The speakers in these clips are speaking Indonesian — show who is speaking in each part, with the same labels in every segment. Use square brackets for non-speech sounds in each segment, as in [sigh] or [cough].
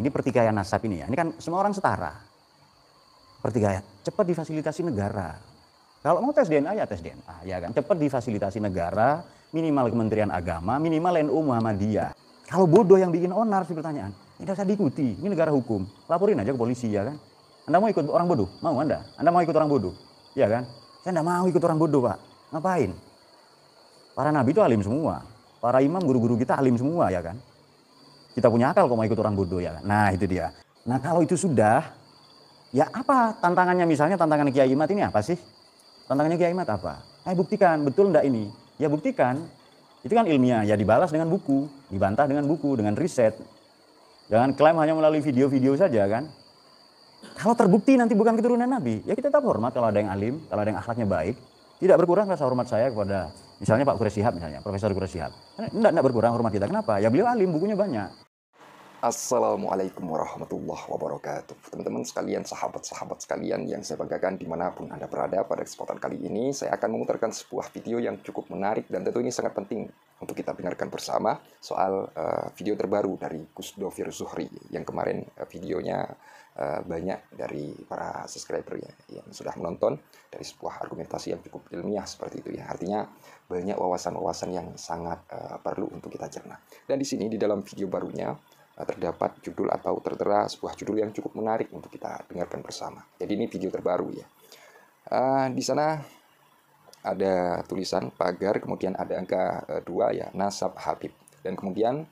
Speaker 1: ini pertikaian nasab ini ya. Ini kan semua orang setara. Pertikaian cepat difasilitasi negara. Kalau mau tes DNA ya tes DNA ya kan. Cepat difasilitasi negara, minimal Kementerian Agama, minimal NU Muhammadiyah. Kalau bodoh yang bikin onar sih pertanyaan, tidak usah diikuti. Ini negara hukum. Laporin aja ke polisi ya kan. Anda mau ikut orang bodoh? Mau Anda? Anda mau ikut orang bodoh? Ya kan? Saya tidak mau ikut orang bodoh, Pak. Ngapain? Para nabi itu alim semua. Para imam guru-guru kita alim semua ya kan kita punya akal kok mau ikut orang bodoh ya. Nah itu dia. Nah kalau itu sudah, ya apa tantangannya misalnya tantangan Kiai Imat ini apa sih? Tantangannya Kiai Imat apa? Eh buktikan, betul enggak ini? Ya buktikan. Itu kan ilmiah, ya dibalas dengan buku, dibantah dengan buku, dengan riset. Jangan klaim hanya melalui video-video saja kan. Kalau terbukti nanti bukan keturunan Nabi, ya kita tetap hormat kalau ada yang alim, kalau ada yang akhlaknya baik. Tidak berkurang rasa hormat saya kepada Misalnya Pak Kures Sihab misalnya, Profesor Kures Sihab. tidak tidak berkurang hormat kita. Kenapa? Ya beliau alim, bukunya banyak.
Speaker 2: Assalamualaikum warahmatullahi wabarakatuh. Teman-teman sekalian, sahabat-sahabat sekalian yang saya banggakan dimanapun Anda berada pada kesempatan kali ini, saya akan memutarkan sebuah video yang cukup menarik dan tentu ini sangat penting untuk kita dengarkan bersama soal uh, video terbaru dari Gus Dovir Zuhri yang kemarin uh, videonya Eh, banyak dari para subscriber ya yang sudah menonton dari sebuah argumentasi yang cukup ilmiah seperti itu ya artinya banyak wawasan-wawasan yang sangat uh, perlu untuk kita cerna dan di sini di dalam video barunya uh, terdapat judul atau tertera sebuah judul yang cukup menarik untuk kita dengarkan bersama jadi ini video terbaru ya uh, di sana ada tulisan pagar kemudian ada angka uh, 2 ya nasab habib dan kemudian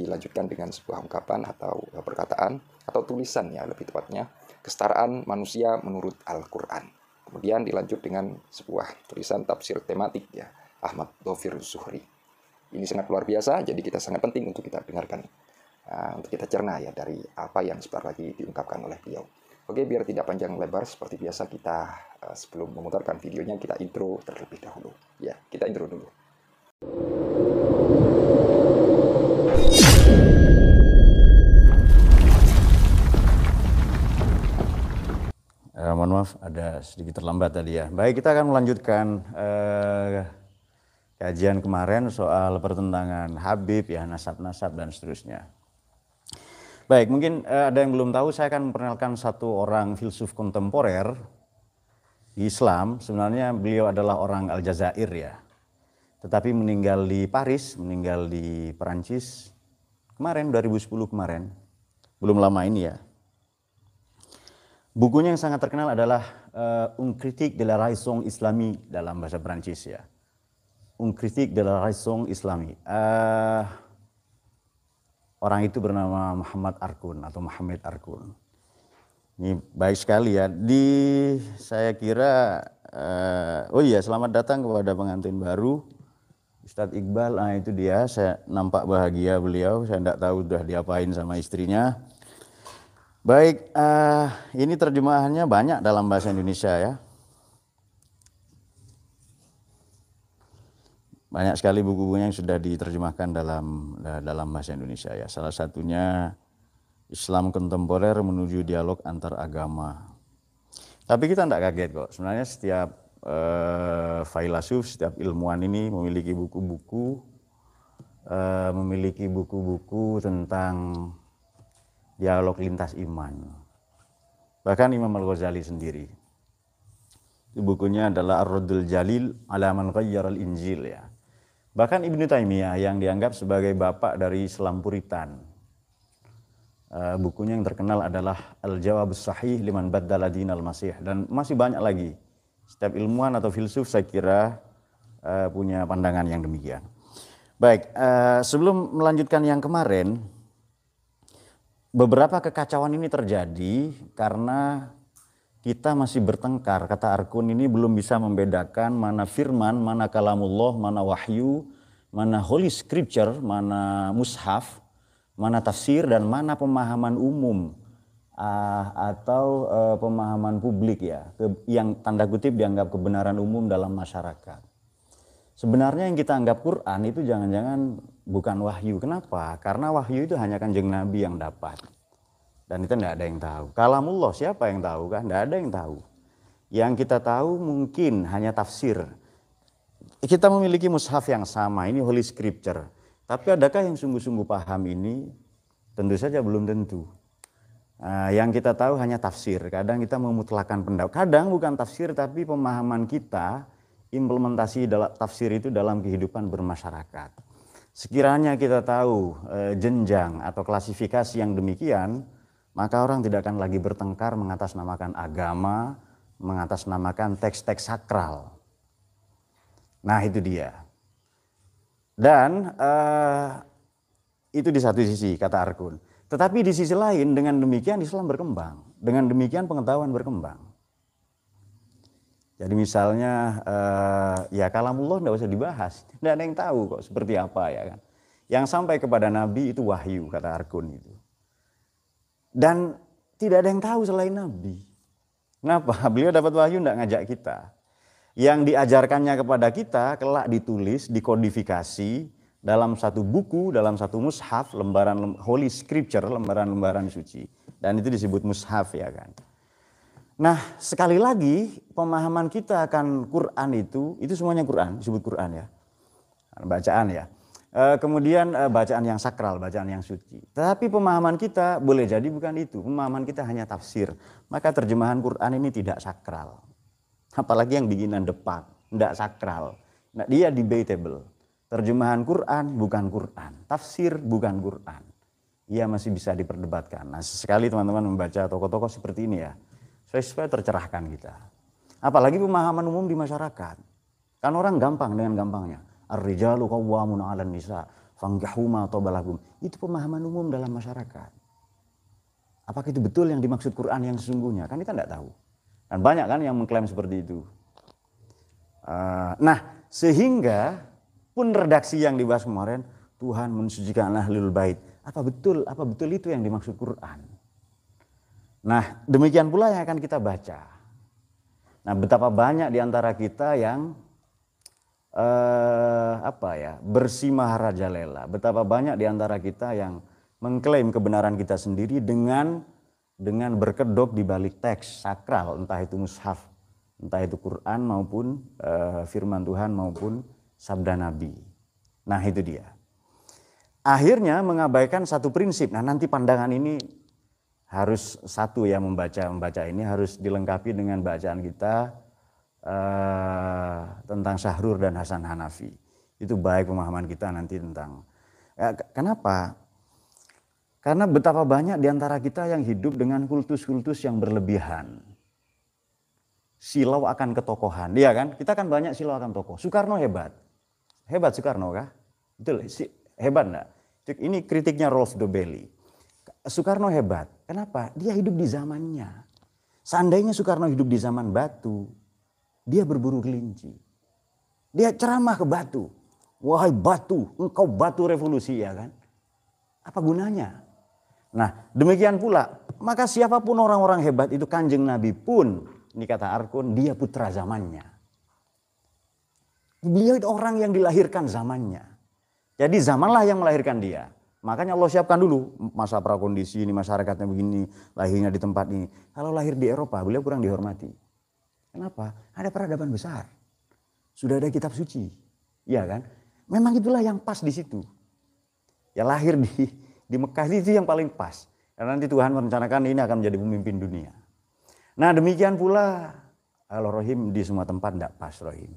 Speaker 2: dilanjutkan dengan sebuah ungkapan atau e, perkataan atau tulisan ya lebih tepatnya kesetaraan manusia menurut Al-Qur'an. Kemudian dilanjut dengan sebuah tulisan tafsir tematik ya Ahmad Dovir Zuhri. Ini sangat luar biasa jadi kita sangat penting untuk kita dengarkan uh, untuk kita cerna ya dari apa yang sebentar lagi diungkapkan oleh beliau. Oke, biar tidak panjang lebar seperti biasa kita uh, sebelum memutarkan videonya kita intro terlebih dahulu. Ya, kita intro dulu.
Speaker 1: Uh, mohon maaf, ada sedikit terlambat tadi ya. Baik, kita akan melanjutkan uh, kajian kemarin soal pertentangan Habib, ya nasab-nasab dan seterusnya. Baik, mungkin uh, ada yang belum tahu, saya akan memperkenalkan satu orang filsuf kontemporer di Islam. Sebenarnya beliau adalah orang Aljazair ya. Tetapi meninggal di Paris, meninggal di Perancis kemarin 2010 kemarin. Belum lama ini ya. Bukunya yang sangat terkenal adalah uh, Un critique de la raison Islami* dalam bahasa Perancis ya. Un critique de la raison Islami*. Uh, eh, orang itu bernama Muhammad Arkun atau Muhammad Arkun. Ini baik sekali ya. Di saya kira uh, oh iya selamat datang kepada pengantin baru Ustadz Iqbal. Nah itu dia. Saya nampak bahagia beliau. Saya tidak tahu sudah diapain sama istrinya. Baik, uh, ini terjemahannya banyak dalam bahasa Indonesia ya. Banyak sekali buku-bukunya yang sudah diterjemahkan dalam eh, dalam bahasa Indonesia ya. Salah satunya Islam kontemporer menuju dialog antar agama. Tapi kita tidak kaget kok. Sebenarnya setiap uh, filsuf, setiap ilmuwan ini memiliki buku-buku, uh, memiliki buku-buku tentang dialog lintas iman. Bahkan Imam Al-Ghazali sendiri. Di bukunya adalah ar rudul Jalil alaman man al Injil ya. Bahkan Ibnu Taimiyah yang dianggap sebagai bapak dari Islam Puritan. Eh, bukunya yang terkenal adalah Al-Jawab Sahih liman baddala dinal masih dan masih banyak lagi. Setiap ilmuwan atau filsuf saya kira eh, punya pandangan yang demikian. Baik, eh, sebelum melanjutkan yang kemarin, beberapa kekacauan ini terjadi karena kita masih bertengkar. Kata Arkun ini belum bisa membedakan mana firman, mana kalamullah, mana wahyu, mana holy scripture, mana mushaf, mana tafsir, dan mana pemahaman umum uh, atau uh, pemahaman publik ya, ke, yang tanda kutip dianggap kebenaran umum dalam masyarakat. Sebenarnya yang kita anggap Quran itu jangan-jangan bukan wahyu. Kenapa? Karena wahyu itu hanya kanjeng Nabi yang dapat. Dan itu tidak ada yang tahu. Kalamullah siapa yang tahu kan? Tidak ada yang tahu. Yang kita tahu mungkin hanya tafsir. Kita memiliki mushaf yang sama, ini holy scripture. Tapi adakah yang sungguh-sungguh paham ini? Tentu saja belum tentu. Uh, yang kita tahu hanya tafsir. Kadang kita memutlakan pendapat. Kadang bukan tafsir tapi pemahaman kita implementasi dalam tafsir itu dalam kehidupan bermasyarakat. Sekiranya kita tahu e, jenjang atau klasifikasi yang demikian, maka orang tidak akan lagi bertengkar mengatasnamakan agama, mengatasnamakan teks-teks sakral. Nah, itu dia. Dan e, itu di satu sisi kata Arkun. Tetapi di sisi lain dengan demikian Islam berkembang, dengan demikian pengetahuan berkembang. Jadi misalnya uh, ya kalamullah tidak usah dibahas, tidak ada yang tahu kok seperti apa ya kan. Yang sampai kepada Nabi itu wahyu kata Arkun itu. Dan tidak ada yang tahu selain Nabi. Kenapa? [laughs] Beliau dapat wahyu tidak ngajak kita. Yang diajarkannya kepada kita kelak ditulis, dikodifikasi dalam satu buku, dalam satu mushaf, lembaran Holy Scripture, lembaran-lembaran suci. Dan itu disebut mushaf ya kan. Nah, sekali lagi pemahaman kita akan Quran itu, itu semuanya Quran, disebut Quran ya. Bacaan ya. Eh, kemudian eh, bacaan yang sakral, bacaan yang suci. Tapi pemahaman kita boleh jadi bukan itu. Pemahaman kita hanya tafsir. Maka terjemahan Quran ini tidak sakral. Apalagi yang bikinan depan, tidak sakral. Nah, dia debatable. Terjemahan Quran bukan Quran, tafsir bukan Quran. Ia masih bisa diperdebatkan. Nah, sekali teman-teman membaca tokoh-tokoh seperti ini ya supaya tercerahkan kita. Apalagi pemahaman umum di masyarakat. Kan orang gampang dengan gampangnya. Ar-rijalu qawwamun 'alan nisa atau balagum. Itu pemahaman umum dalam masyarakat. Apakah itu betul yang dimaksud Quran yang sesungguhnya? Kan kita tidak tahu. Dan banyak kan yang mengklaim seperti itu. Ah, nah, sehingga pun redaksi yang dibahas kemarin, Tuhan mensucikan ahlul bait. Apa betul? Apa betul itu yang dimaksud Quran? Nah, demikian pula yang akan kita baca. Nah, betapa banyak di antara kita yang eh, apa ya bersimah rajalela. Betapa banyak di antara kita yang mengklaim kebenaran kita sendiri dengan dengan berkedok di balik teks sakral, entah itu mushaf, entah itu Quran maupun eh, firman Tuhan maupun sabda Nabi. Nah, itu dia. Akhirnya mengabaikan satu prinsip. Nah, nanti pandangan ini harus satu ya membaca membaca ini harus dilengkapi dengan bacaan kita uh, tentang Syahrur dan Hasan Hanafi. Itu baik pemahaman kita nanti tentang ya, kenapa? Karena betapa banyak di antara kita yang hidup dengan kultus-kultus yang berlebihan. Silau akan ketokohan, ya kan? Kita kan banyak silau akan tokoh. Soekarno hebat. Hebat Soekarno kah? Betul, hebat enggak? Ini kritiknya Rolf Dobelli. Soekarno hebat, Kenapa? Dia hidup di zamannya. Seandainya Soekarno hidup di zaman batu, dia berburu kelinci. Dia ceramah ke batu. Wahai batu, engkau batu revolusi ya kan? Apa gunanya? Nah demikian pula, maka siapapun orang-orang hebat itu kanjeng Nabi pun, ini kata Arkun, dia putra zamannya. Beliau itu orang yang dilahirkan zamannya. Jadi zamanlah yang melahirkan dia. Makanya Allah siapkan dulu masa prakondisi ini masyarakatnya begini, lahirnya di tempat ini. Kalau lahir di Eropa, beliau kurang dihormati. Kenapa? Ada peradaban besar. Sudah ada kitab suci. Iya kan? Memang itulah yang pas di situ. Ya lahir di di Mekah itu yang paling pas. Karena nanti Tuhan merencanakan ini akan menjadi pemimpin dunia. Nah demikian pula kalau rohim di semua tempat tidak pas rohim.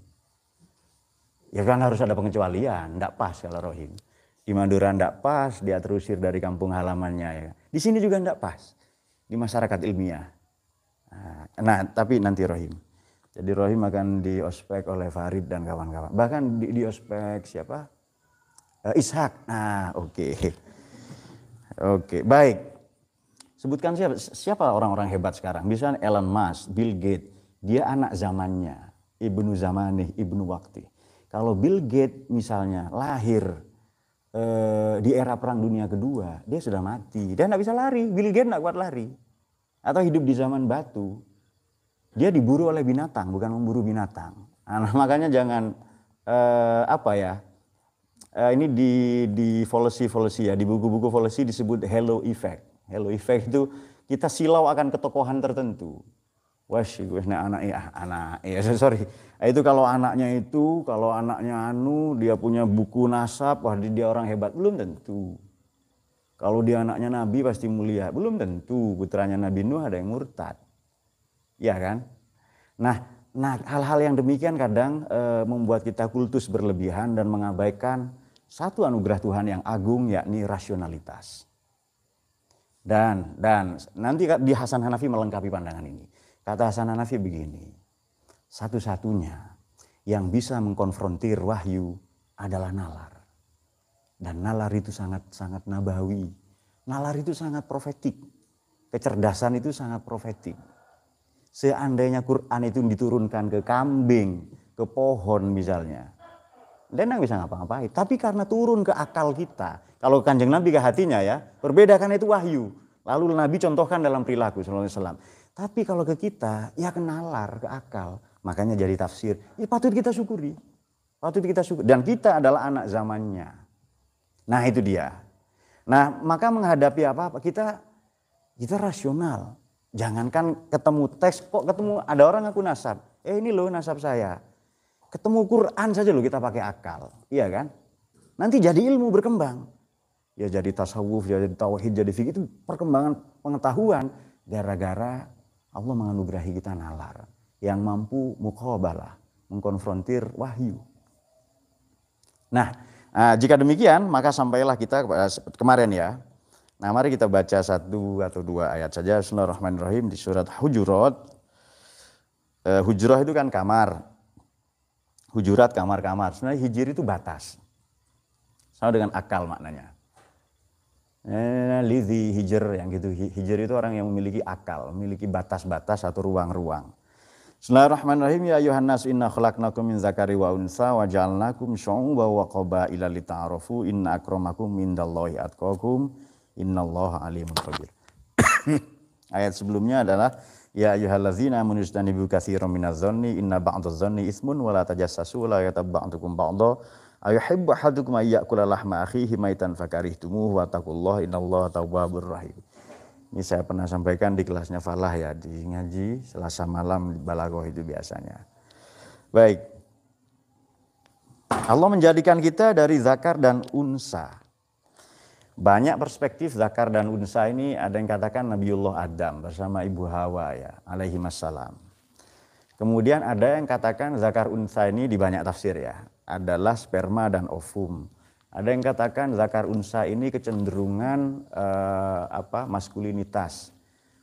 Speaker 1: Ya kan harus ada pengecualian, tidak pas kalau rohim di Madura tidak pas, dia terusir dari kampung halamannya. Ya. Di sini juga tidak pas, di masyarakat ilmiah. Nah, nah, tapi nanti Rohim. Jadi Rohim akan diospek oleh Farid dan kawan-kawan. Bahkan di, diospek siapa? Uh, Ishak. Nah, oke. Okay. Oke, okay, baik. Sebutkan siapa, siapa orang-orang hebat sekarang? Misalnya Elon Musk, Bill Gates. Dia anak zamannya. Ibnu Zamanih, Ibnu Wakti. Kalau Bill Gates misalnya lahir Eh, di era perang dunia kedua dia sudah mati dan nggak bisa lari Bill Gates nggak kuat lari atau hidup di zaman batu dia diburu oleh binatang bukan memburu binatang nah, [laughs] makanya jangan eh, apa ya eh, ini di di policy policy ya di buku-buku policy disebut halo effect halo effect itu kita silau akan ketokohan tertentu Wes sih, wis nek anake ah anake. Ya [laughs] sorry. Nah, itu kalau anaknya itu, kalau anaknya anu dia punya buku nasab, wah dia orang hebat belum tentu. Kalau dia anaknya nabi pasti mulia, belum tentu putranya Nabi Nuh ada yang murtad. Iya kan? Nah, nah hal-hal yang demikian kadang e, membuat kita kultus berlebihan dan mengabaikan satu anugerah Tuhan yang agung yakni rasionalitas. Dan dan nanti di Hasan Hanafi melengkapi pandangan ini. Kata Hasan Hanafi begini, satu-satunya yang bisa mengkonfrontir wahyu adalah nalar. Dan nalar itu sangat-sangat nabawi. Nalar itu sangat profetik. Kecerdasan itu sangat profetik. Seandainya Quran itu diturunkan ke kambing, ke pohon misalnya. Dan nggak bisa ngapa-ngapain. Tapi karena turun ke akal kita. Kalau kanjeng Nabi ke hatinya ya, berbeda itu wahyu. Lalu Nabi contohkan dalam perilaku Sallallahu tapi kalau ke kita, ya kenalar, ke akal. Makanya jadi tafsir, ya patut kita syukuri. Patut kita syukuri. Dan kita adalah anak zamannya. Nah itu dia. Nah maka menghadapi apa-apa, kita kita rasional. Jangankan ketemu teks, kok ketemu ada orang aku nasab. Eh ini loh nasab saya. Ketemu Quran saja loh kita pakai akal. Iya kan? Nanti jadi ilmu berkembang. Ya jadi tasawuf, ya jadi tauhid, jadi fikih itu perkembangan pengetahuan gara-gara Allah menganugerahi kita nalar yang mampu mukhobalah mengkonfrontir wahyu. Nah, eh, jika demikian maka sampailah kita kemarin ya. Nah, mari kita baca satu atau dua ayat saja Bismillahirrahmanirrahim di surat Hujurat. Eh, Hujurat itu kan kamar. Hujurat kamar-kamar. Sebenarnya hijir itu batas. Sama dengan akal maknanya. Eh, lidhi hijr yang gitu hijr itu orang yang memiliki akal memiliki batas-batas atau ruang-ruang Bismillahirrahmanirrahim ya ayuhan nas inna khalaqnakum min zakari wa unsa wa ja'alnakum syu'uban wa qabaila lita'arafu inna akramakum indallahi atqakum innallaha alimun khabir [coughs] Ayat sebelumnya adalah ya ayyuhallazina amanu istanibu katsiran minaz zanni inna ba'daz zanni ismun wa la tajassasu la yatab ba'dukum ba'dha Ayuhibbu ahadukum ayyakula lahma akhihi maitan fakarihtumuhu wa taqullaha innallaha tawwabur rahim. Ini saya pernah sampaikan di kelasnya Falah ya di ngaji Selasa malam di Balagoh itu biasanya. Baik. Allah menjadikan kita dari zakar dan unsa. Banyak perspektif zakar dan unsa ini ada yang katakan Nabiullah Adam bersama ibu Hawa ya alaihi masalam. Kemudian ada yang katakan zakar unsa ini di banyak tafsir ya adalah sperma dan ovum. Ada yang katakan zakar unsa ini kecenderungan eh, apa maskulinitas.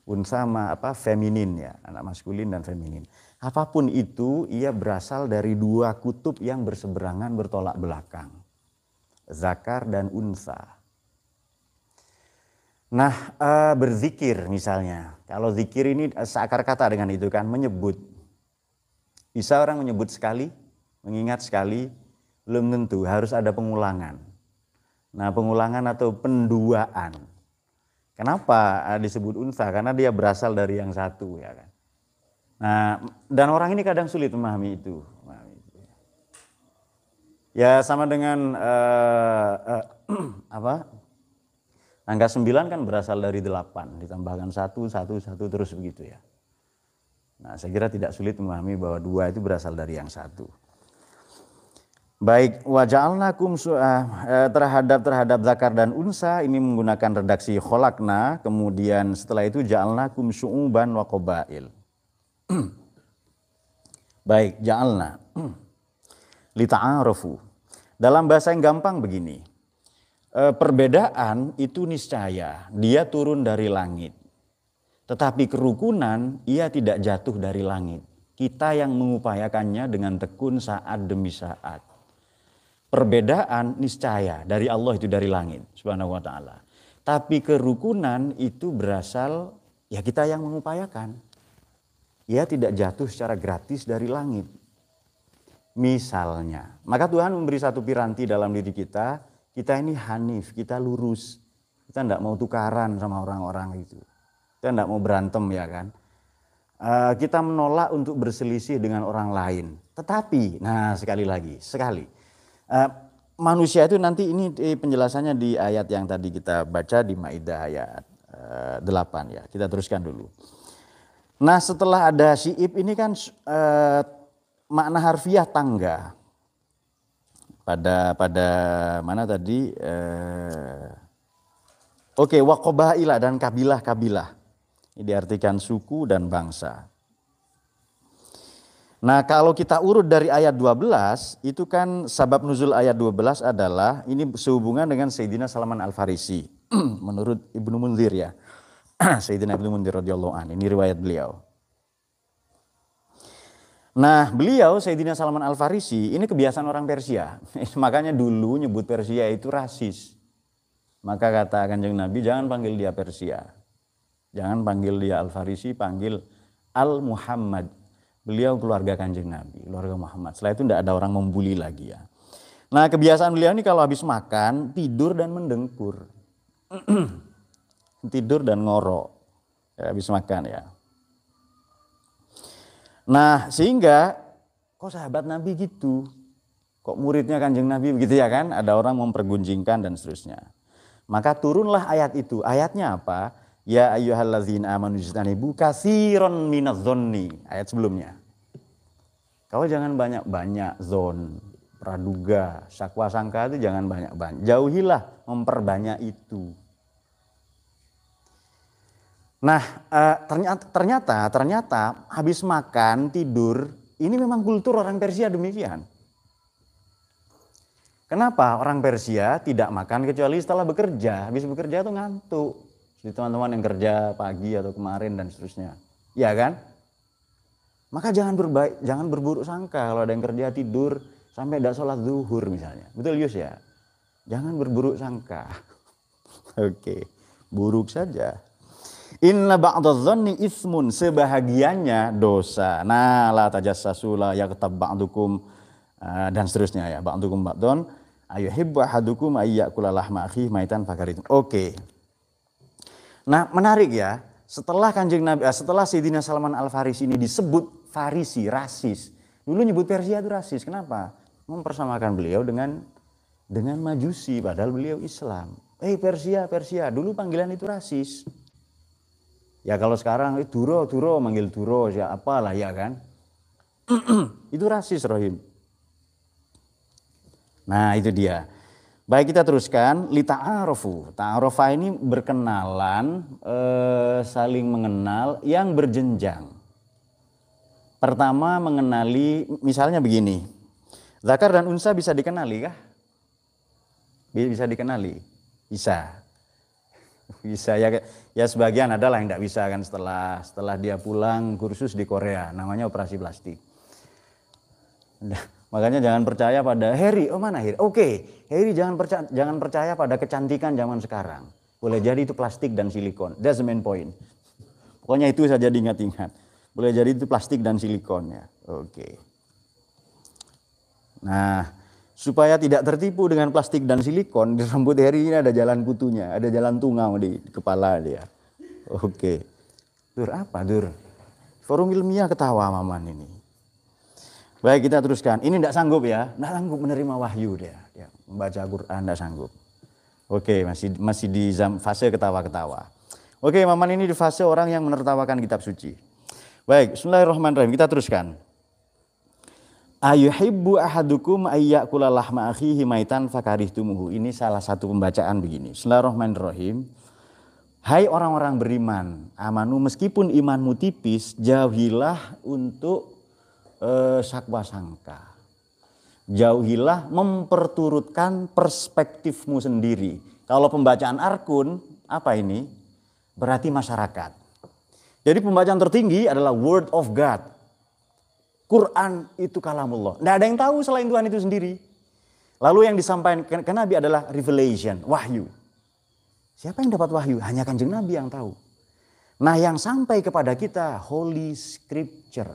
Speaker 1: Unsa sama apa feminin ya, anak maskulin dan feminin. Apapun itu ia berasal dari dua kutub yang berseberangan bertolak belakang. Zakar dan unsa. Nah, eh, berzikir misalnya. Kalau zikir ini eh, seakar kata dengan itu kan menyebut. Bisa orang menyebut sekali, mengingat sekali belum tentu harus ada pengulangan. Nah pengulangan atau penduaan. Kenapa eh, disebut unta? Karena dia berasal dari yang satu ya kan. Nah dan orang ini kadang sulit memahami itu. Ya. ya sama dengan uh, uh, [clears throat] apa? Angka sembilan kan berasal dari delapan ditambahkan satu satu satu terus begitu ya. Nah, saya kira tidak sulit memahami bahwa dua itu berasal dari yang satu. Baik waja'alnakum uh, terhadap terhadap zakar dan unsa ini menggunakan redaksi kholakna kemudian setelah itu ja'alnakum su'uban wa qabail. [clears throat] Baik, ja'alna. [clears throat] Lita'arufu. Dalam bahasa yang gampang begini. Eh, perbedaan itu niscaya, dia turun dari langit. Tetapi kerukunan ia tidak jatuh dari langit. Kita yang mengupayakannya dengan tekun saat demi saat perbedaan niscaya dari Allah itu dari langit subhanahu wa taala. Tapi kerukunan itu berasal ya kita yang mengupayakan. ya tidak jatuh secara gratis dari langit. Misalnya, maka Tuhan memberi satu piranti dalam diri kita, kita ini hanif, kita lurus. Kita tidak mau tukaran sama orang-orang itu. Kita tidak mau berantem ya kan. Eh, kita menolak untuk berselisih dengan orang lain. Tetapi, nah sekali lagi, sekali Uh, manusia itu nanti ini penjelasannya di ayat yang tadi kita baca di Maidah ayat uh, eh, 8 ya. Kita teruskan dulu. Nah setelah ada siib ini kan uh, makna harfiah tangga pada pada mana tadi uh, oke okay, dan kabilah kabilah ini diartikan suku dan bangsa Nah, kalau kita urut dari ayat 12, itu kan sabab nuzul ayat 12 adalah ini sehubungan dengan Sayyidina Salman Al-Farisi [clears throat] menurut Ibnu Munzir ya. [clears throat] Sayyidina Ibnu Munzir radhiyallahu anhu, ini riwayat beliau. Nah, beliau Sayyidina Salman Al-Farisi ini kebiasaan orang Persia. [laughs] Makanya dulu nyebut Persia itu rasis. Maka kata Kanjeng Nabi, jangan panggil dia Persia. Jangan panggil dia Al-Farisi, panggil Al-Muhammad Beliau keluarga kanjeng Nabi, keluarga Muhammad. Setelah itu tidak ada orang membuli lagi ya. Nah kebiasaan beliau ini kalau habis makan, tidur dan mendengkur. [clears throat] tidur dan ngorok. Ya, habis makan ya. Nah sehingga kok sahabat Nabi gitu? Kok muridnya kanjeng Nabi begitu ya kan? Ada orang mempergunjingkan dan seterusnya. Maka turunlah ayat itu. Ayatnya apa? Ya ayyuhallazina amanu siron kasiron zonni Ayat sebelumnya. Kau jangan banyak-banyak zon, praduga, syakwa sangka itu jangan banyak-banyak. Jauhilah memperbanyak itu. Nah, eh, ternyata ternyata ternyata habis makan, tidur, ini memang kultur orang Persia demikian. Kenapa orang Persia tidak makan kecuali setelah bekerja? Habis bekerja itu ngantuk. Jadi teman-teman yang kerja pagi atau kemarin dan seterusnya. Iya kan? Maka jangan berbaik, jangan berburuk sangka kalau ada yang kerja tidur sampai tidak sholat zuhur misalnya. Betul Yus ya? Jangan berburuk sangka. [laughs] Oke, buruk saja. Inna badadh ni ismun, sebahagiannya dosa. Nah, la tajassasula ketab ba'dukum eh, dan seterusnya ya. Ba'dukum ba'don ayuhibbu ahadukum ayyakula lahma akhihi maitan fakaritum. Oke. Nah, menarik ya. Setelah Kanjeng Nabi eh, setelah Sayyidina Salman Al-Farisi ini disebut Farisi, rasis. Dulu nyebut Persia itu rasis. Kenapa? Mempersamakan beliau dengan dengan Majusi padahal beliau Islam. Eh hey, Persia, Persia. Dulu panggilan itu rasis. Ya kalau sekarang itu eh, Duro, Duro manggil Duro ya apalah ya kan. [clears throat] itu rasis Rohim. Nah, itu dia. Baik kita teruskan Lita lita'arufu. Ta'arufa ini berkenalan, e, saling mengenal yang berjenjang. Pertama mengenali misalnya begini. Zakar dan unsa bisa dikenali kah? Bisa dikenali? Bisa. [laughs] Bisa ya ya sebagian adalah yang tidak bisa kan setelah setelah dia pulang kursus di Korea namanya operasi plastik. Nah, Makanya jangan percaya pada Harry. Oh mana Harry? Oke, okay. Harry jangan percaya, jangan percaya pada kecantikan zaman sekarang. Boleh jadi itu plastik dan silikon. That's the main point. Pokoknya itu saja diingat-ingat. Boleh jadi itu plastik dan silikon ya. Oke. Okay. Nah, supaya tidak tertipu dengan plastik dan silikon, di rambut Harry ini ada jalan kutunya, ada jalan tungau di kepala dia. Oke. Okay. Dur apa, Dur? Forum ilmiah ketawa maman ini. Baik kita teruskan. Ini tidak sanggup ya, tidak sanggup menerima wahyu dia. Ya, membaca Quran tidak sanggup. Oke, masih masih di fase ketawa-ketawa. Oke, Maman ini di fase orang yang menertawakan kitab suci. Baik, Bismillahirrahmanirrahim. Kita teruskan. Ayuhibbu ahadukum ayyakula lahma akhihi maitan fakarihtumuhu. Ini salah satu pembacaan begini. Bismillahirrahmanirrahim. Hai orang-orang beriman, amanu meskipun imanmu tipis, jauhilah untuk eh, sakwa sangka. Jauhilah memperturutkan perspektifmu sendiri. Kalau pembacaan arkun, apa ini? Berarti masyarakat. Jadi pembacaan tertinggi adalah word of God. Quran itu kalamullah. Tidak ada yang tahu selain Tuhan itu sendiri. Lalu yang disampaikan ke, ke Nabi adalah revelation, wahyu. Siapa yang dapat wahyu? Hanya kanjeng Nabi yang tahu. Nah yang sampai kepada kita, Holy Scripture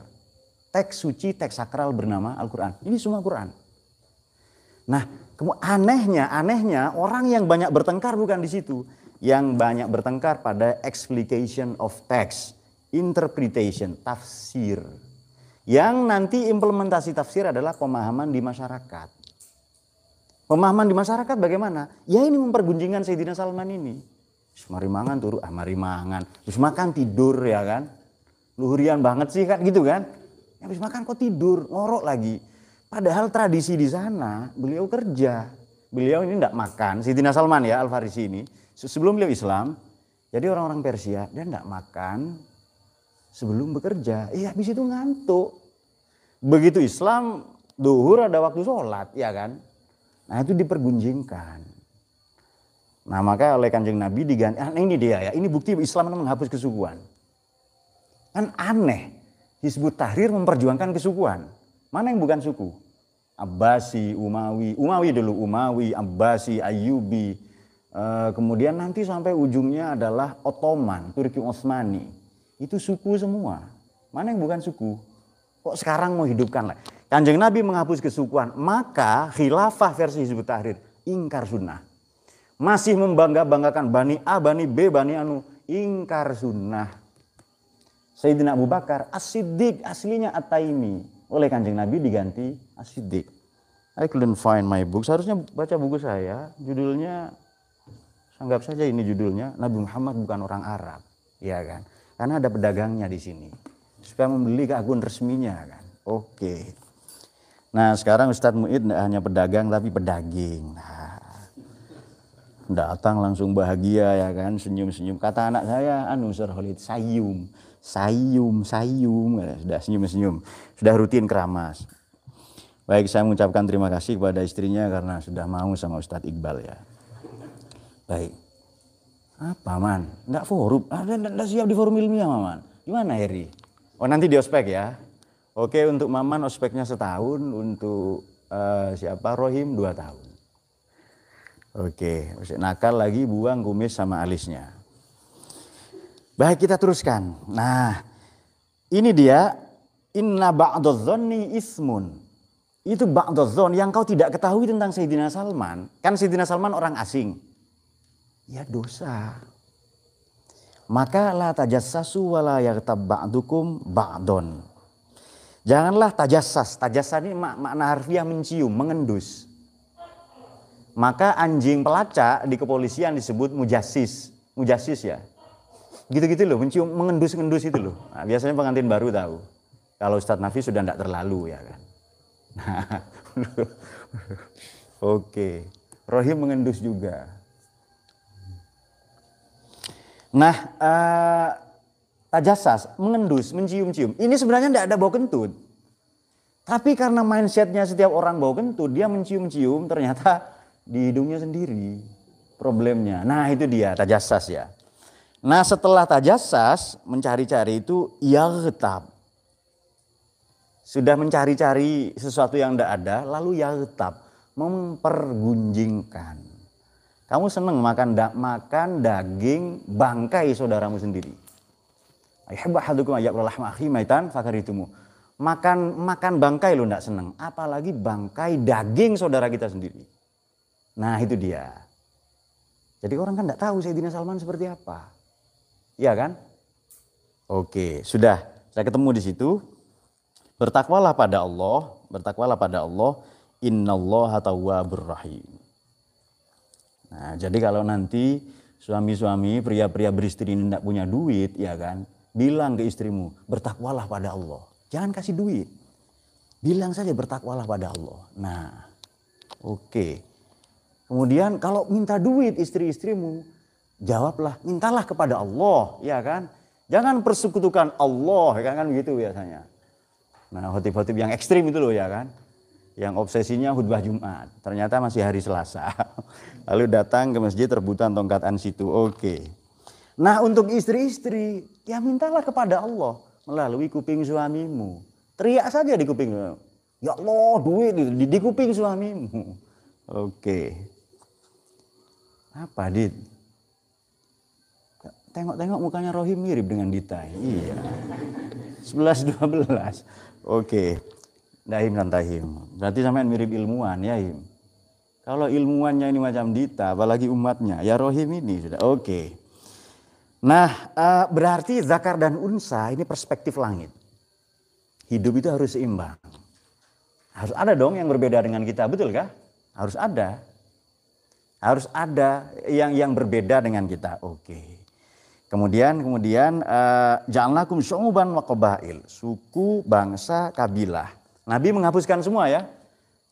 Speaker 1: teks suci, teks sakral bernama Al-Quran. Ini semua Quran. Nah, anehnya, anehnya orang yang banyak bertengkar bukan di situ, yang banyak bertengkar pada explication of text, interpretation, tafsir. Yang nanti implementasi tafsir adalah pemahaman di masyarakat. Pemahaman di masyarakat bagaimana? Ya ini mempergunjingan Sayyidina Salman ini. mari mangan turu, ah mari mangan. Terus makan tidur ya kan. Luhurian banget sih kan gitu kan. Habis makan kok tidur, ngorok lagi. Padahal tradisi di sana beliau kerja. Beliau ini tidak makan, siti Salman ya Al-Farisi ini. Sebelum beliau Islam, jadi orang-orang Persia dia tidak makan sebelum bekerja. Iya habis itu ngantuk. Begitu Islam, duhur ada waktu sholat ya kan. Nah itu dipergunjingkan. Nah maka oleh kanjeng Nabi diganti, nah, ini dia ya, ini bukti Islam menghapus kesukuan. Kan aneh, Hizbut Tahrir memperjuangkan kesukuan. Mana yang bukan suku? Abbasi, Umawi, Umawi dulu, Umawi, Abbasi, Ayubi. Eh, kemudian nanti sampai ujungnya adalah Ottoman, Turki Osmani. Itu suku semua. Mana yang bukan suku? Kok sekarang mau hidupkan lah. Kanjeng Nabi menghapus kesukuan, maka khilafah versi Hizbut Tahrir ingkar sunnah. Masih membangga-banggakan Bani A, Bani B, Bani Anu, ingkar sunnah. Sayyidina Abu Bakar As-Siddiq aslinya At-Taimi. Oleh Kanjeng Nabi diganti As-Siddiq. I couldn't find my book. Seharusnya baca buku saya, judulnya anggap saja ini judulnya Nabi Muhammad bukan orang Arab, ya kan? Karena ada pedagangnya di sini. Supaya membeli ke akun resminya kan. Oke. Nah, sekarang Ustadz Muid hanya pedagang tapi pedaging. Nah, datang langsung bahagia ya kan senyum-senyum kata anak saya anu Sir Khalid sayum sayum sayum sudah senyum-senyum sudah rutin keramas baik saya mengucapkan terima kasih kepada istrinya karena sudah mau sama Ustadz Iqbal ya baik apa man nggak forum ada ah, siap di forum ilmiah maman gimana Heri oh nanti di ospek ya oke untuk maman ospeknya setahun untuk uh, siapa Rohim dua tahun Oke, nakal lagi buang kumis sama alisnya. Baik, kita teruskan. Nah, ini dia inna badadh ismun. Itu badadh yang kau tidak ketahui tentang Sayyidina Salman. Kan Sayyidina Salman orang asing. Ya dosa. Maka la tajassasu wa la yagtab ba'dukum ba'don. Janganlah tajassas. Tajassas ini makna harfiah mencium, mengendus maka anjing pelacak di kepolisian disebut mujasis, mujasis ya. Gitu-gitu loh, mencium, mengendus endus itu loh. Nah, biasanya pengantin baru tahu. Kalau Ustadz Nafi sudah tidak terlalu ya kan. Nah, [laughs] oke. Okay. Rohim mengendus juga. Nah, uh, tajasas, mengendus, mencium-cium. Ini sebenarnya tidak ada bau kentut. Tapi karena mindsetnya setiap orang bau kentut, dia mencium-cium ternyata di hidungnya sendiri problemnya. Nah itu dia tajasas ya. Nah setelah tajasas mencari-cari itu ia tetap Sudah mencari-cari sesuatu yang tidak ada lalu ia tetap Mempergunjingkan. Kamu seneng makan da makan daging bangkai saudaramu sendiri. maitan fakaritumu. Makan makan bangkai lo tidak seneng. Apalagi bangkai daging saudara kita sendiri. Nah itu dia. Jadi orang kan tidak tahu Sayyidina Salman seperti apa. Iya kan? Oke, sudah. Saya ketemu di situ. Bertakwalah pada Allah, bertakwalah pada Allah. Inna Allah rahim. Nah, jadi kalau nanti suami-suami, pria-pria beristri ini tidak punya duit, ya kan? Bilang ke istrimu, bertakwalah pada Allah. Jangan kasih duit. Bilang saja bertakwalah pada Allah. Nah, oke. Okay. Kemudian kalau minta duit istri-istrimu, jawablah, mintalah kepada Allah, ya kan? Jangan persekutukan Allah, ya kan, kan begitu biasanya. Nah, khotib-khotib yang ekstrim itu loh ya kan. Yang obsesinya khutbah Jumat. Ternyata masih hari Selasa. [laughs] Lalu datang ke masjid terbutan tongkat situ. Oke. Nah, untuk istri-istri, ya mintalah kepada Allah melalui kuping suamimu. Teriak saja di kuping. Ya Allah, duit di, di kuping suamimu. [laughs] Oke. Okay. Apa, Dit? Tengok-tengok mukanya Rohim mirip dengan Dita. Iya. 11 12. Oke. Dahim dan tahim. Berarti sampean mirip ilmuwan ya, Him. Kalau ilmuannya ini macam Dita, apalagi umatnya, ya Rohim ini sudah. Oke. Nah, eh, berarti zakar dan unsa ini perspektif langit. Hidup itu harus seimbang. Harus ada dong yang berbeda dengan kita, betul kah? Harus ada. Harus ada yang yang berbeda dengan kita. Oke. Kemudian kemudian eh, janganlah kum syu'uban wa suku, bangsa, kabilah. Nabi menghapuskan semua ya.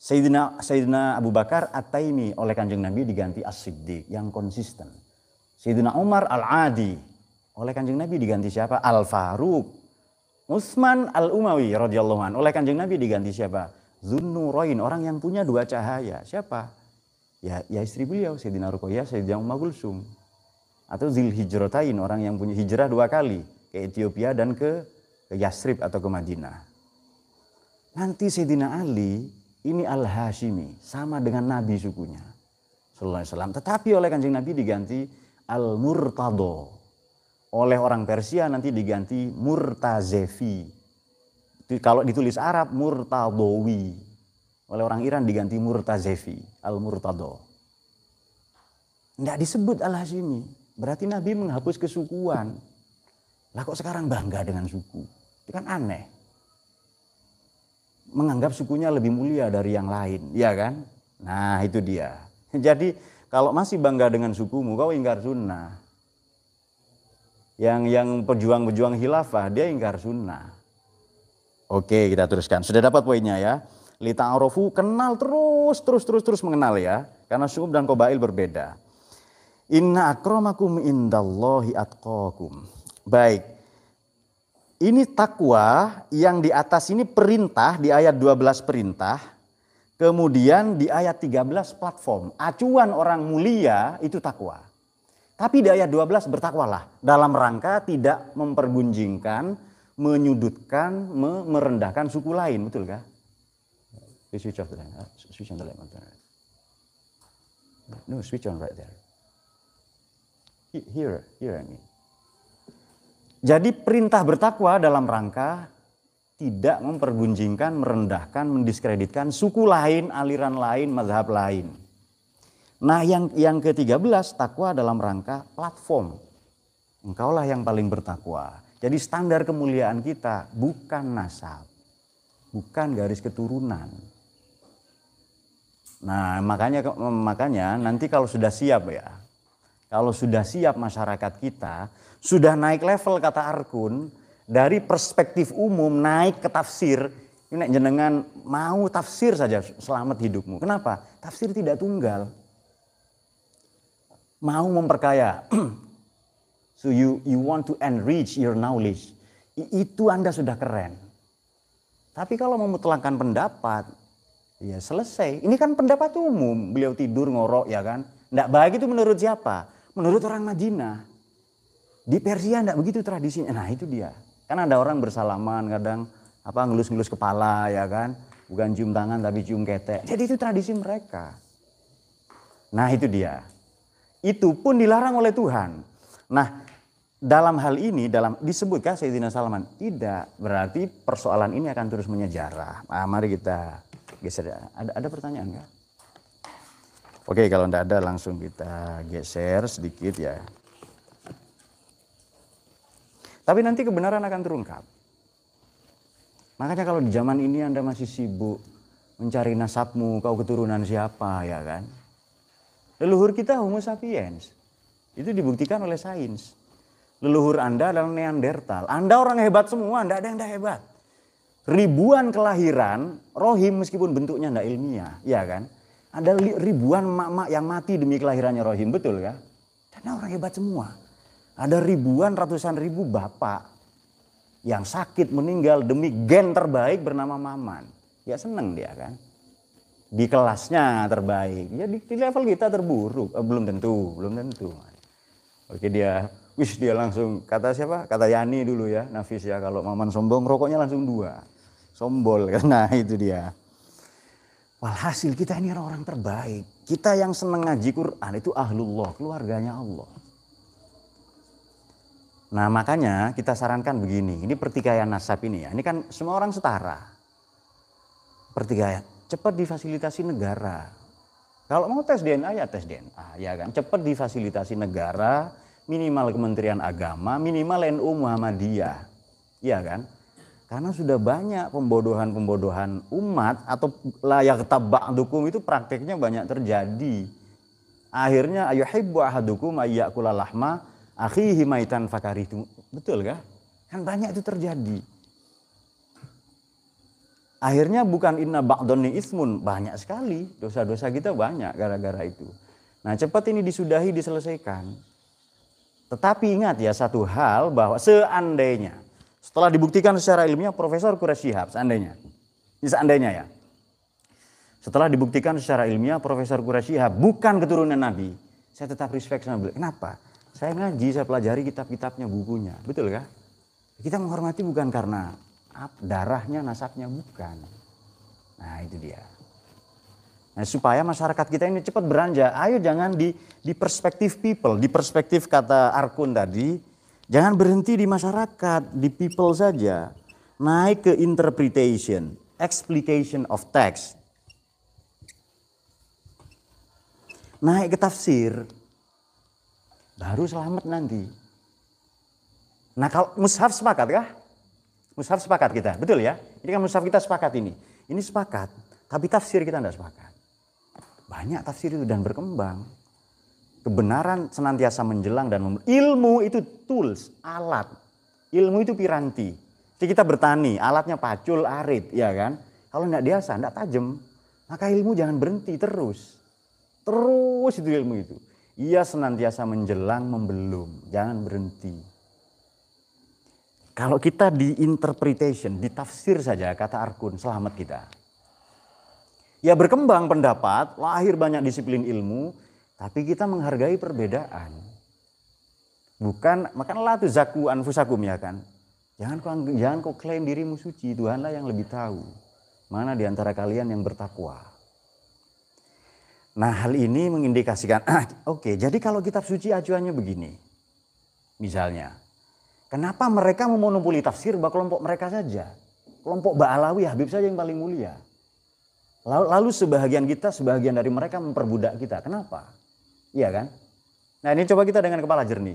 Speaker 1: Sayyidina, Sayyidina Abu Bakar At-Taimi oleh Kanjeng Nabi diganti As-Siddiq yang konsisten. Sayyidina Umar Al-Adi oleh Kanjeng Nabi diganti siapa? Al-Faruq. Utsman Al-Umawi radhiyallahu oleh Kanjeng Nabi diganti siapa? Zunnurain, orang yang punya dua cahaya. Siapa? ya ya istri beliau Sayyidina Ruqayyah Sayyidina Umar Gulsum atau Zil Hijratain orang yang punya hijrah dua kali ke Ethiopia dan ke, ke Yasrib atau ke Madinah nanti Sayyidina Ali ini Al-Hashimi sama dengan Nabi sukunya Sallallahu Alaihi Wasallam tetapi oleh kanjeng Nabi diganti Al-Murtado oleh orang Persia nanti diganti Murtazefi kalau ditulis Arab Murtadowi oleh orang Iran diganti Murtazevi, Al-Murtado. Tidak disebut Al-Hashimi. Berarti Nabi menghapus kesukuan. Lah kok sekarang bangga dengan suku? Itu kan aneh. Menganggap sukunya lebih mulia dari yang lain, iya kan? Nah itu dia. [laughs] Jadi kalau masih bangga dengan sukumu, kau ingkar sunnah. Yang yang pejuang-pejuang hilafah dia ingkar sunnah. Oke, kita teruskan. Sudah dapat poinnya ya. Lita Lita'arofu kenal terus, terus, terus, terus mengenal ya. Karena syu'ub dan kobail berbeda. Inna akromakum indallahi atqakum. Baik. Ini takwa yang di atas ini perintah di ayat 12 perintah. Kemudian di ayat 13 platform. Acuan orang mulia itu takwa. Tapi di ayat 12 bertakwalah dalam rangka tidak mempergunjingkan, menyudutkan, merendahkan suku lain, betul gak? You switch off the light. Ah, switch on the light. No, switch on right there. Here, here I mean. Jadi perintah bertakwa dalam rangka tidak mempergunjingkan, merendahkan, mendiskreditkan suku lain, aliran lain, mazhab lain. Nah yang yang ke-13 takwa dalam rangka platform. Engkaulah yang paling bertakwa. Jadi standar kemuliaan kita bukan nasab, bukan garis keturunan, Nah, makanya makanya nanti kalau sudah siap ya. Kalau sudah siap masyarakat kita, sudah naik level kata Arkun dari perspektif umum naik ke tafsir. Ini jenengan mau tafsir saja selamat hidupmu. Kenapa? Tafsir tidak tunggal. Mau memperkaya. [clears throat] so you you want to enrich your knowledge. Itu Anda sudah keren. Tapi kalau memutlakan pendapat, ya selesai. Ini kan pendapat umum, beliau tidur ngorok ya kan. Tidak baik itu menurut siapa? Menurut orang Madinah. Di Persia tidak begitu tradisinya. Nah itu dia. Kan ada orang bersalaman kadang apa ngelus-ngelus kepala ya kan. Bukan cium tangan tapi cium ketek. Jadi itu tradisi mereka. Nah itu dia. Itu pun dilarang oleh Tuhan. Nah dalam hal ini dalam disebutkan Sayyidina Salman tidak berarti persoalan ini akan terus menyejarah. Nah, mari kita geser ada ada pertanyaan nggak oke kalau tidak ada langsung kita geser sedikit ya tapi nanti kebenaran akan terungkap makanya kalau di zaman ini anda masih sibuk mencari nasabmu kau keturunan siapa ya kan leluhur kita homo sapiens itu dibuktikan oleh sains leluhur anda adalah neandertal anda orang hebat semua anda ada yang tidak hebat ribuan kelahiran rohim meskipun bentuknya tidak ilmiah, ya kan? Ada ribuan mak-mak yang mati demi kelahirannya rohim, betul ya? Karena orang hebat semua. Ada ribuan, ratusan ribu bapak yang sakit meninggal demi gen terbaik bernama Maman. Ya seneng dia kan. Di kelasnya terbaik. Ya di, di level kita terburuk. Eh, belum tentu, belum tentu. Oke dia, wis dia langsung, kata siapa? Kata Yani dulu ya, Nafis ya. Kalau Maman sombong, rokoknya langsung dua sombol. karena [laughs] itu dia. Walhasil kita ini orang-orang terbaik. Kita yang senang ngaji Quran itu ahlullah, keluarganya Allah. Nah makanya kita sarankan begini, ini pertikaian nasab ini ya. Ini kan semua orang setara. Pertikaian, cepat difasilitasi negara. Kalau mau tes DNA ya tes DNA ya kan. Cepat difasilitasi negara, minimal Kementerian Agama, minimal NU Muhammadiyah. Iya kan? Karena sudah banyak pembodohan-pembodohan umat atau layak tabak dukum itu prakteknya banyak terjadi. Akhirnya ayuhibbu ahadukum ayyakula lahma akhihi maitan itu Betul kah? Kan banyak itu terjadi. Akhirnya bukan inna ba'doni ismun, banyak sekali. Dosa-dosa kita banyak gara-gara itu. Nah cepat ini disudahi, diselesaikan. Tetapi ingat ya satu hal bahwa seandainya setelah dibuktikan secara ilmiah Profesor Quraish seandainya. Ini seandainya ya. Setelah dibuktikan secara ilmiah Profesor Quraish bukan keturunan Nabi, saya tetap respect sama beliau. Kenapa? Saya ngaji, saya pelajari kitab-kitabnya, bukunya. Betul kah? Kita menghormati bukan karena darahnya, nasabnya bukan. Nah, itu dia. Nah, supaya masyarakat kita ini cepat beranjak, ayo jangan di, di perspektif people, di perspektif kata Arkun tadi, Jangan berhenti di masyarakat, di people saja. Naik ke interpretation, explication of text. Naik ke tafsir, baru selamat nanti. Nah kalau mushaf sepakat kah? Mushaf sepakat kita, betul ya? Ini kan mushaf kita sepakat ini. Ini sepakat, tapi tafsir kita tidak sepakat. Banyak tafsir itu dan berkembang. Kebenaran senantiasa menjelang dan mem- ilmu itu tools, alat. Ilmu itu piranti. Jadi kita bertani, alatnya pacul, arit, ya kan? Kalau tidak biasa, tidak tajam, maka ilmu jangan berhenti terus. Terus itu ilmu itu. Ia senantiasa menjelang membelum, jangan berhenti. Kalau kita di interpretation, ditafsir saja kata Arkun, selamat kita. Ya berkembang pendapat, lahir banyak disiplin ilmu, tapi kita menghargai perbedaan. Bukan makan la zaku anfusakum ya kan. Jangan kau jangan kau klaim dirimu suci, Tuhanlah yang lebih tahu mana di antara kalian yang bertakwa. Nah, hal ini mengindikasikan [clears throat] oke, okay, jadi kalau kitab suci acuannya begini. Misalnya, kenapa mereka memonopoli tafsir bahwa kelompok mereka saja? Kelompok Ba'alawi Habib saja yang paling mulia. Lalu, lalu sebahagian kita, sebahagian dari mereka memperbudak kita. Kenapa? Iya kan? Nah ini coba kita dengan kepala jernih.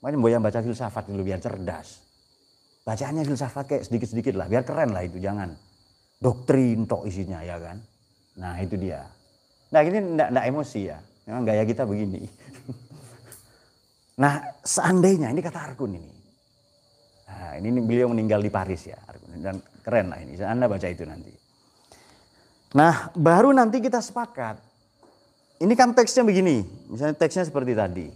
Speaker 1: Makanya yang baca filsafat dulu biar cerdas. Bacaannya filsafat kayak sedikit-sedikit lah, biar keren lah itu, jangan. Doktrin tok isinya ya kan? Nah itu dia. Nah ini enggak emosi ya, memang gaya kita begini. [laughs] nah seandainya, ini kata Arkun ini. Nah, ini beliau meninggal di Paris ya, Arkun. Dan keren lah ini, Anda baca itu nanti. Nah baru nanti kita sepakat ini kan teksnya begini, misalnya teksnya seperti tadi.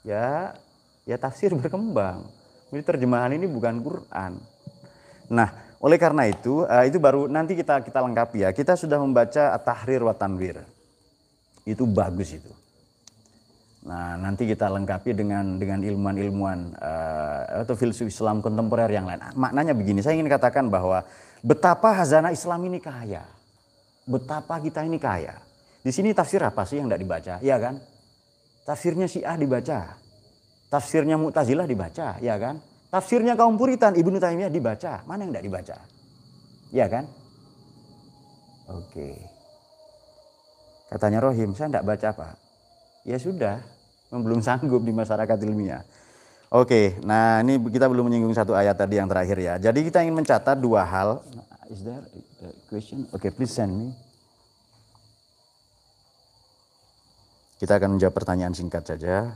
Speaker 1: Ya, ya tafsir [laughs] berkembang. Ini terjemahan ini bukan Quran. Nah, oleh karena itu, eh, itu baru nanti kita kita lengkapi ya. Kita sudah membaca tahrir wa Tanwir. Itu bagus itu. Nah, nanti kita lengkapi dengan dengan ilmuwan-ilmuwan uh, atau filsuf Islam kontemporer yang lain. Maknanya begini, saya ingin katakan bahwa betapa hazana Islam ini kaya. Betapa kita ini kaya. Di sini tafsir apa sih yang tidak dibaca? Ya kan? Tafsirnya Syiah dibaca. Tafsirnya Mu'tazilah dibaca, ya kan? Tafsirnya kaum Puritan Ibnu Taimiyah dibaca. Mana yang tidak dibaca? Ya kan? Oke. Katanya Rohim, saya tidak baca apa. Ya sudah, belum sanggup di masyarakat ilmiah. Oke, nah ini kita belum menyinggung satu ayat tadi yang terakhir ya. Jadi kita ingin mencatat dua hal. Is there a question? Oke, okay, please send me. Kita akan menjawab pertanyaan singkat saja.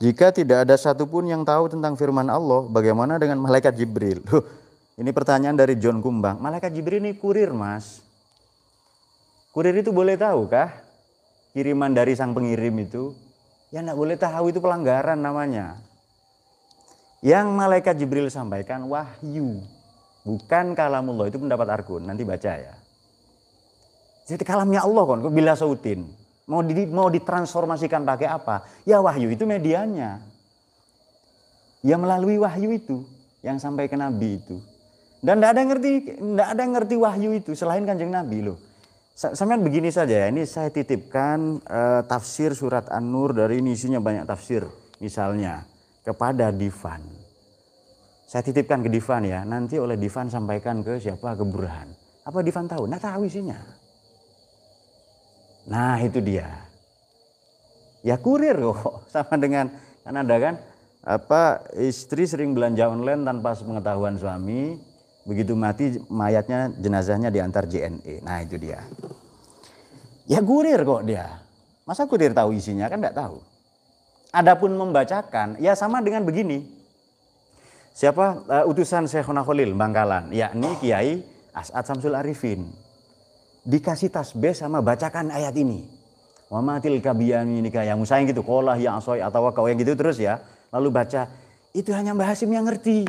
Speaker 1: Jika tidak ada satupun yang tahu tentang firman Allah, bagaimana dengan malaikat Jibril? Duh, [laughs] ini pertanyaan dari John Kumbang. Malaikat Jibril ini kurir, Mas. Kurir itu boleh tahu kah? Kiriman dari sang pengirim itu. Ya enggak boleh tahu itu pelanggaran namanya. Yang malaikat Jibril sampaikan wahyu. Bukan kalamullah itu pendapat Argun, nanti baca ya. Jadi kalamnya Allah kan, bila sautin. Mau di, mau ditransformasikan pakai apa? Ya wahyu itu medianya. Ya melalui wahyu itu yang sampai ke nabi itu. Dan tidak ada yang ngerti, tidak ada yang ngerti wahyu itu selain kanjeng nabi loh. Sampai begini saja ya, ini saya titipkan uh, tafsir surat An-Nur dari ini isinya banyak tafsir misalnya kepada Divan. Saya titipkan ke Divan ya, nanti oleh Divan sampaikan ke siapa? Ke Burhan. Apa Divan tahu? Nggak tahu isinya. Nah itu dia. Ya kurir kok, [laughs] sama dengan kan ada kan apa istri sering belanja online tanpa pengetahuan suami, begitu mati mayatnya jenazahnya diantar JNE. Nah itu dia. Ya kurir kok dia. Masa kurir tahu isinya kan nggak tahu. Adapun membacakan ya sama dengan begini siapa uh, utusan Syekhuna Khalil Bangkalan yakni Kiai As'ad Samsul Arifin dikasih tasbih sama bacakan ayat ini wa matil kabiyaminika yang gitu kolah yang asoy atau kau yang gitu terus ya lalu baca itu hanya Mbah Hasim yang ngerti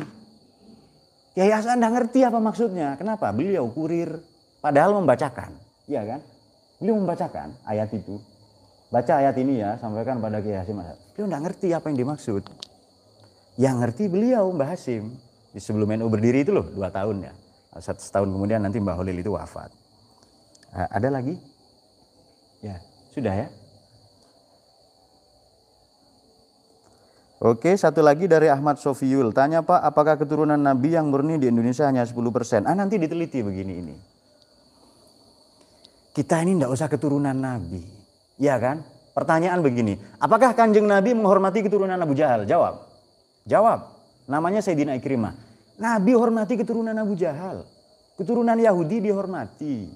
Speaker 1: Kiai As'ad nggak ngerti apa maksudnya kenapa beliau kurir padahal membacakan iya kan beliau membacakan ayat itu baca ayat ini ya sampaikan pada Kiai Hasim beliau ngerti apa yang dimaksud yang ngerti beliau Mbah Hasim. Sebelum NU berdiri itu loh dua tahun ya. Satu setahun kemudian nanti Mbah Holil itu wafat. Ada lagi? Ya, sudah ya. Oke, satu lagi dari Ahmad Sofiul. Tanya Pak, apakah keturunan Nabi yang murni di Indonesia hanya 10%? Ah, nanti diteliti begini ini. Kita ini tidak usah keturunan Nabi. Ya kan? Pertanyaan begini, apakah kanjeng Nabi menghormati keturunan Abu Jahal? Jawab. Jawab, namanya Sayyidina Ikrimah. Nabi hormati keturunan Abu Jahal. Keturunan Yahudi dihormati.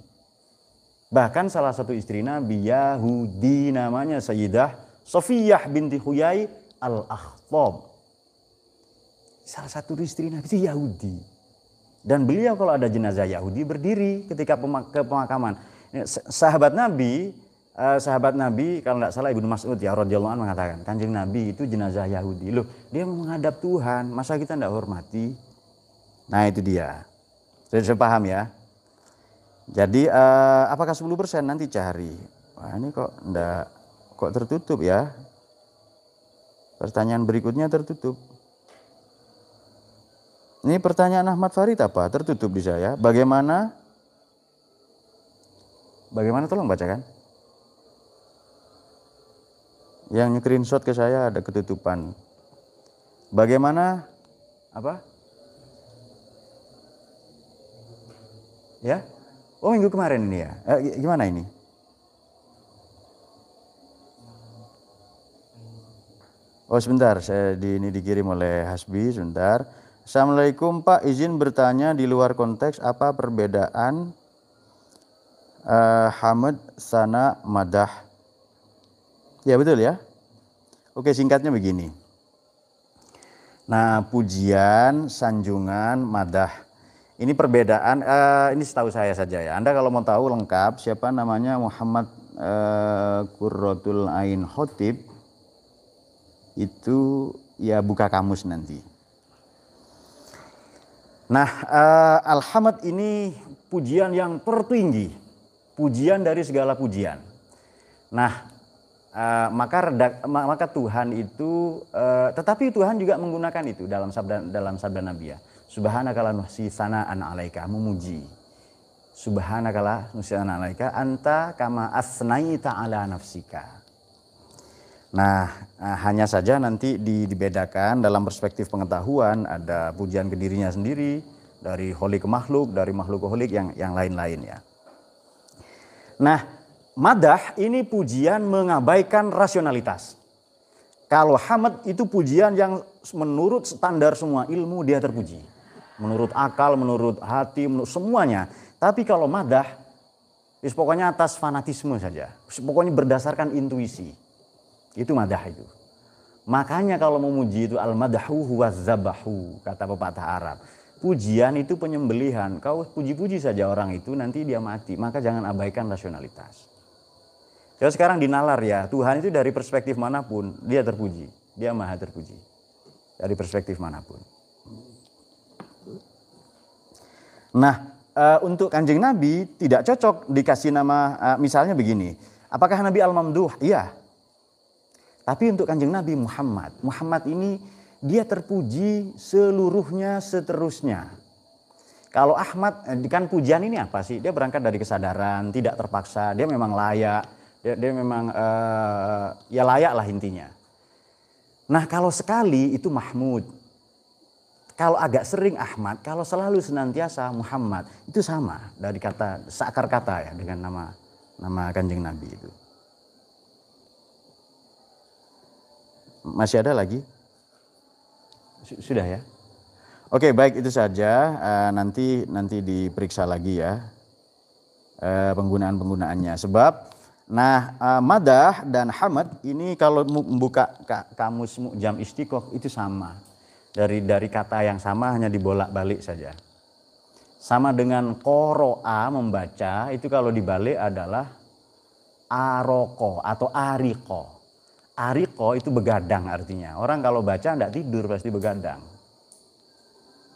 Speaker 1: Bahkan salah satu istri Nabi Yahudi namanya Sayyidah Sofiyah binti Huyai Al-Akhtab. Salah satu istri Nabi itu Yahudi. Dan beliau kalau ada jenazah Yahudi berdiri ketika pemakaman. Sahabat Nabi eh, sahabat Nabi kalau nggak salah Ibnu Mas'ud ya radhiyallahu mengatakan Kanjeng Nabi itu jenazah Yahudi. Loh, dia menghadap Tuhan, masa kita nggak hormati? Nah, itu dia. Sudah, sudah paham ya? Jadi eh, apakah 10% nanti cari? Wah, ini kok ndak kok tertutup ya? Pertanyaan berikutnya tertutup. Ini pertanyaan Ahmad Farid apa? Tertutup di saya. Bagaimana? Bagaimana tolong bacakan? yang screenshot ke saya ada ketutupan. Bagaimana apa? Ya? Oh minggu kemarin ini ya? Eh, gimana ini? Oh sebentar, saya di, ini dikirim oleh Hasbi sebentar. Assalamualaikum Pak, izin bertanya di luar konteks apa perbedaan uh, Hamad Sana Madah Ya betul ya. Oke singkatnya begini. Nah pujian, sanjungan, madah. Ini perbedaan, uh, ini setahu saya saja ya. Anda kalau mau tahu lengkap siapa namanya Muhammad uh, eh, Kurrotul Ain Khotib itu ya buka kamus nanti. Nah, uh, alhamad ini pujian yang tertinggi, pujian dari segala pujian. Nah, Eh, maka redak, maka Tuhan itu uh, tetapi Tuhan juga menggunakan itu dalam sabda dalam sabda Nabi ya. Subhanakala sana an alaika memuji. Subhanakala sana alaika anta kama asnaita ala nafsika. Nah, nah, hanya saja nanti dibedakan dalam perspektif pengetahuan ada pujian ke dirinya sendiri dari holik ke makhluk, dari makhluk ke holik yang yang lain-lain ya. Nah, Madah ini pujian mengabaikan rasionalitas. Kalau hamad itu pujian yang menurut standar semua ilmu dia terpuji. Menurut akal, menurut hati, menurut semuanya. Tapi kalau madah, itu pokoknya atas fanatisme saja. Pokoknya berdasarkan intuisi. Itu madah itu. Makanya kalau memuji itu al-madahu huwa zabahu, kata pepatah Arab. Pujian itu penyembelihan. Kau puji-puji saja orang itu, nanti dia mati. Maka jangan abaikan rasionalitas. Kalau sekarang dinalar ya, Tuhan itu dari perspektif manapun dia terpuji, dia maha terpuji. Dari perspektif manapun. Nah, eh, untuk kanjeng Nabi tidak cocok dikasih nama eh, misalnya begini. Apakah Nabi Al-Mamduh? Iya. Tapi untuk kanjeng Nabi Muhammad, Muhammad ini dia terpuji seluruhnya seterusnya. Kalau Ahmad, eh, kan pujian ini apa sih? Dia berangkat dari kesadaran, tidak terpaksa, dia memang layak dia, dia memang uh, ya layak lah intinya. Nah kalau sekali itu Mahmud. Kalau agak sering Ahmad, kalau selalu senantiasa Muhammad, itu sama dari kata sakar kata ya dengan nama nama Kanjeng Nabi itu. Masih ada lagi? Sudah ya. Oke, baik itu saja. Eh, nanti nanti diperiksa lagi ya eh, penggunaan penggunaannya. Sebab Nah, uh, madah dan hamad ini kalau membuka kamus jam istiqoq itu sama. Dari dari kata yang sama hanya dibolak-balik saja. Sama dengan koroa membaca itu kalau dibalik adalah aroko atau ariko. Ariko itu begadang artinya. Orang kalau baca tidak tidur pasti begadang.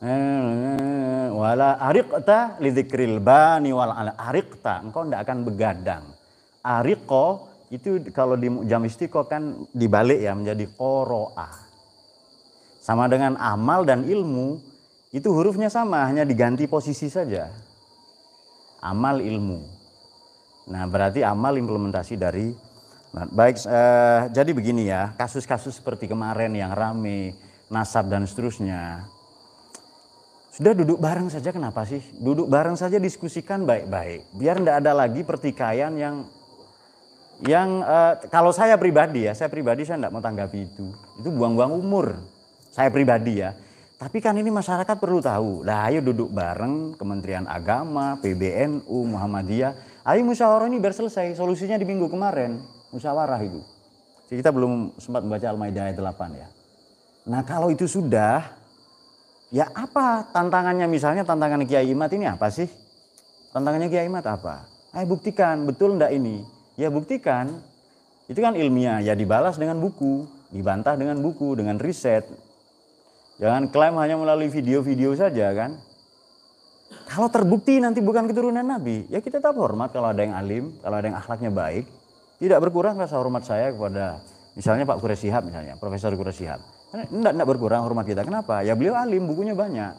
Speaker 1: Eh, wala arikta lidikril bani wal arikta. Engkau tidak akan begadang ariko itu kalau di jam istiqo kan dibalik ya menjadi koroa. Sama dengan amal dan ilmu itu hurufnya sama hanya diganti posisi saja. Amal ilmu. Nah berarti amal implementasi dari nah, baik eh, jadi begini ya kasus-kasus seperti kemarin yang rame nasab dan seterusnya sudah duduk bareng saja kenapa sih? Duduk bareng saja diskusikan baik-baik. Biar tidak ada lagi pertikaian yang yang uh, kalau saya pribadi ya, saya pribadi saya tidak mau tanggapi itu. Itu buang-buang umur. Saya pribadi ya. Tapi kan ini masyarakat perlu tahu. Lah ayo duduk bareng Kementerian Agama, PBNU, Muhammadiyah. Ayo musyawarah ini biar selesai. Solusinya di minggu kemarin. Musyawarah itu. Jadi kita belum sempat membaca Al-Maidah ayat 8 ya. Nah kalau itu sudah, ya apa tantangannya misalnya tantangan Kiai Imat ini apa sih? Tantangannya Kiai Imat apa? Ayo buktikan betul enggak ini? ya buktikan. Itu kan ilmiah, ya dibalas dengan buku, dibantah dengan buku, dengan riset. Jangan klaim hanya melalui video-video saja kan. Kalau terbukti nanti bukan keturunan Nabi, ya kita tetap hormat kalau ada yang alim, kalau ada yang akhlaknya baik. Tidak berkurang rasa hormat saya kepada misalnya Pak Kures misalnya, Profesor Kures Sihab. Tidak, tidak berkurang hormat kita. Kenapa? Ya beliau alim, bukunya banyak.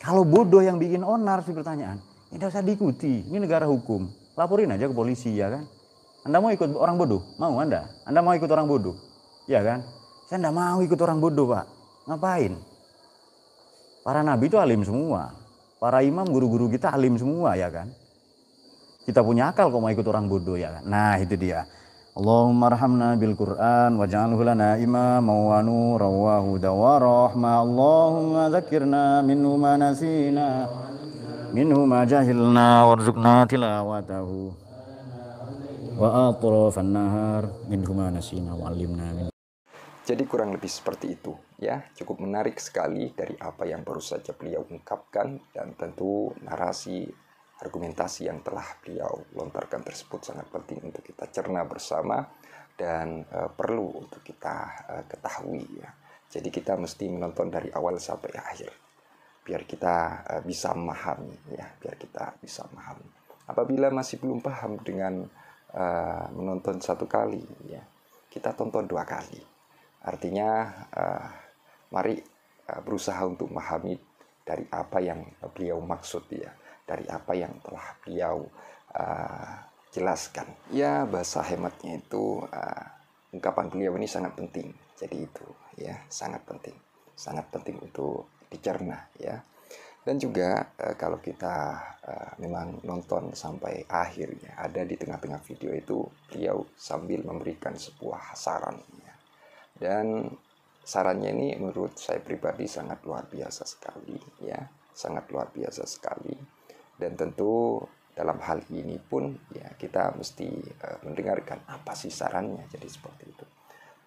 Speaker 1: Kalau bodoh yang bikin onar sih pertanyaan, ini tidak usah diikuti. Ini negara hukum. Laporin aja ke polisi ya kan. Anda mau ikut orang bodoh? Mau Anda? Anda mau ikut orang bodoh? Ya kan? Saya enggak mau ikut orang bodoh, Pak. Ngapain? Para nabi itu alim semua. Para imam guru-guru kita alim semua ya kan. Kita punya akal kok mau ikut orang bodoh ya kan. Nah, itu dia. Allahumma rahamna bil Qur'an waj'alhu lana imama wa nura wa huda wa rahma Allahumma dzakirna minhu ma nasina minhu ma jahilna warzuqna tilawatahu wa atrafan nahar minhu ma nasina wa alimna min
Speaker 2: jadi kurang lebih seperti itu ya. Cukup menarik sekali dari apa yang baru saja beliau ungkapkan dan tentu narasi argumentasi yang telah beliau lontarkan tersebut sangat penting untuk kita cerna bersama dan e, perlu untuk kita e, ketahui ya. Jadi kita mesti menonton dari awal sampai akhir biar kita e, bisa memahami ya, biar kita bisa memahami. Apabila masih belum paham dengan e, menonton satu kali ya, kita tonton dua kali. Artinya e, mari e, berusaha untuk memahami dari apa yang beliau maksud ya dari apa yang telah beliau uh, jelaskan. Ya bahasa hematnya itu uh, ungkapan beliau ini sangat penting. Jadi itu ya sangat penting, sangat penting untuk dicerna ya. Dan juga uh, kalau kita uh, memang nonton sampai akhirnya ada di tengah-tengah video itu beliau sambil memberikan sebuah saran ya. Dan sarannya ini menurut saya pribadi sangat luar biasa sekali ya sangat luar biasa sekali dan tentu dalam hal ini pun ya kita mesti uh, mendengarkan apa sih sarannya jadi seperti itu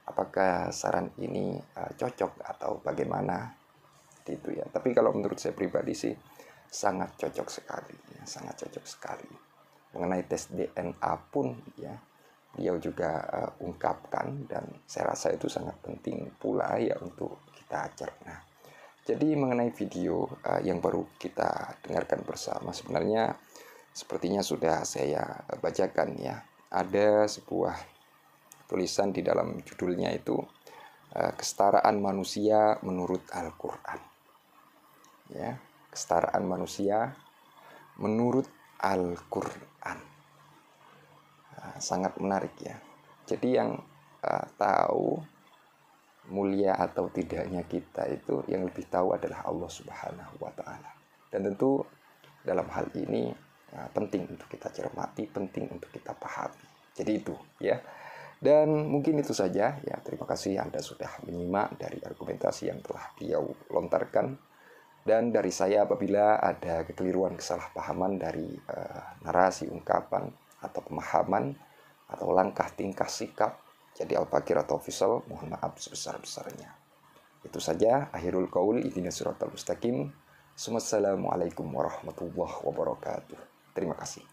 Speaker 2: apakah saran ini uh, cocok atau bagaimana itu ya tapi kalau menurut saya pribadi sih sangat cocok sekali ya, sangat cocok sekali mengenai tes DNA pun ya beliau juga uh, ungkapkan dan saya rasa itu sangat penting pula ya untuk kita cerna. Jadi mengenai video uh, yang baru kita dengarkan bersama sebenarnya sepertinya sudah saya bacakan ya. Ada sebuah tulisan di dalam judulnya itu uh, kesetaraan manusia menurut Al-Qur'an. Ya, kestaraan manusia menurut Al-Qur'an. Uh, sangat menarik ya. Jadi yang uh, tahu mulia atau tidaknya kita itu yang lebih tahu adalah Allah Subhanahu wa taala. Dan tentu dalam hal ini nah, penting untuk kita cermati, penting untuk kita pahami. Jadi itu ya. Dan mungkin itu saja ya. Terima kasih Anda sudah menyimak dari argumentasi yang telah beliau lontarkan. Dan dari saya apabila ada kekeliruan kesalahpahaman dari uh, narasi ungkapan atau pemahaman atau langkah tingkah sikap jadi al-fakir atau fisal, mohon maaf sebesar-besarnya. Itu saja, akhirul qaul, idina surat al-mustaqim. Assalamualaikum warahmatullahi wabarakatuh. Terima kasih.